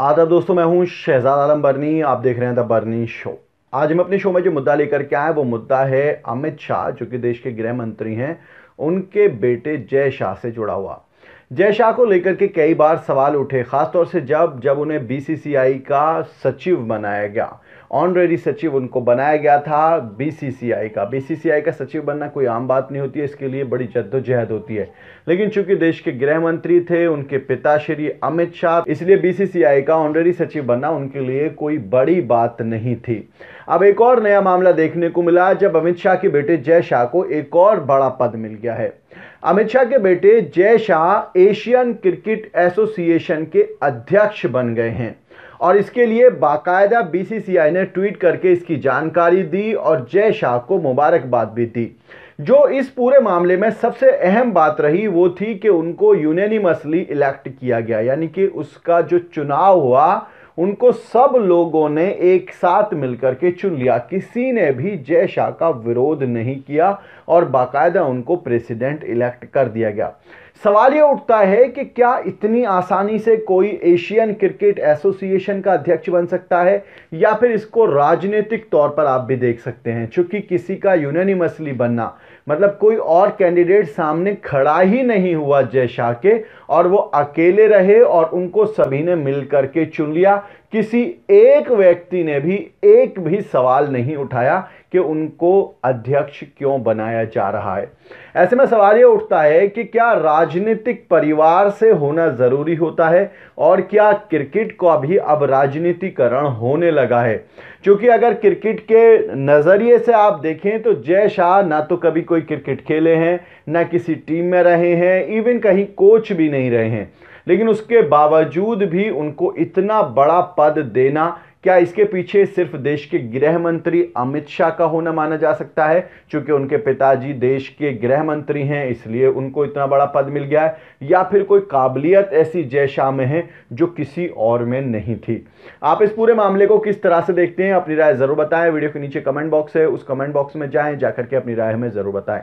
आदर दोस्तों मैं हूं शहजाद आलम बर्नी आप देख रहे हैं द बर्नी शो आज हम अपने शो में जो मुद्दा लेकर के आए वो मुद्दा है अमित शाह जो कि देश के गृह मंत्री हैं उनके बेटे जय शाह से जुड़ा हुआ जय शाह को लेकर के कई बार सवाल उठे खासतौर से जब जब उन्हें बीसीसीआई का सचिव बनाया गया ऑनरेरी सचिव उनको बनाया गया था बीसीसीआई का बीसीसीआई का सचिव बनना कोई आम बात नहीं होती है इसके लिए बड़ी जद्दोजहद होती है लेकिन चूंकि देश के गृह मंत्री थे उनके पिता श्री अमित शाह इसलिए बीसीसीआई का ऑनरेरी सचिव बनना उनके लिए कोई बड़ी बात नहीं थी अब एक और नया मामला देखने को मिला जब अमित शाह के बेटे जय शाह को एक और बड़ा पद मिल गया है अमित शाह के बेटे जय शाह एशियन क्रिकेट एसोसिएशन के अध्यक्ष बन गए हैं और इसके लिए बाकायदा बीसीसीआई ने ट्वीट करके इसकी जानकारी दी और जय शाह को मुबारकबाद भी दी जो इस पूरे मामले में सबसे अहम बात रही वो थी कि उनको यूनैनिमसली इलेक्ट किया गया यानी कि उसका जो चुनाव हुआ उनको सब लोगों ने एक साथ मिलकर के चुन लिया किसी ने भी जय शाह का विरोध नहीं किया और बाकायदा उनको प्रेसिडेंट इलेक्ट कर दिया गया सवाल ये उठता है कि क्या इतनी आसानी से कोई एशियन क्रिकेट एसोसिएशन का अध्यक्ष बन सकता है या फिर इसको राजनीतिक तौर पर आप भी देख सकते हैं चूंकि किसी का यूनानिमसली बनना मतलब कोई और कैंडिडेट सामने खड़ा ही नहीं हुआ जय शाह के और वो अकेले रहे और उनको सभी ने मिल करके चुन लिया किसी एक व्यक्ति ने भी एक भी सवाल नहीं उठाया कि उनको अध्यक्ष क्यों बनाया जा रहा है ऐसे में सवाल यह उठता है कि क्या राजनीतिक परिवार से होना ज़रूरी होता है और क्या क्रिकेट का भी अब राजनीतिकरण होने लगा है क्योंकि अगर क्रिकेट के नज़रिए से आप देखें तो जय शाह ना तो कभी कोई क्रिकेट खेले हैं ना किसी टीम में रहे हैं इवन कहीं कोच भी नहीं रहे हैं लेकिन उसके बावजूद भी उनको इतना बड़ा पद देना क्या इसके पीछे सिर्फ देश के गृह मंत्री अमित शाह का होना माना जा सकता है क्योंकि उनके पिताजी देश के गृह मंत्री हैं इसलिए उनको इतना बड़ा पद मिल गया है या फिर कोई काबिलियत ऐसी जय शाह में है जो किसी और में नहीं थी आप इस पूरे मामले को किस तरह से देखते हैं अपनी राय ज़रूर बताएं वीडियो के नीचे कमेंट बॉक्स है उस कमेंट बॉक्स में जाए जाकर के अपनी राय हमें ज़रूर बताएं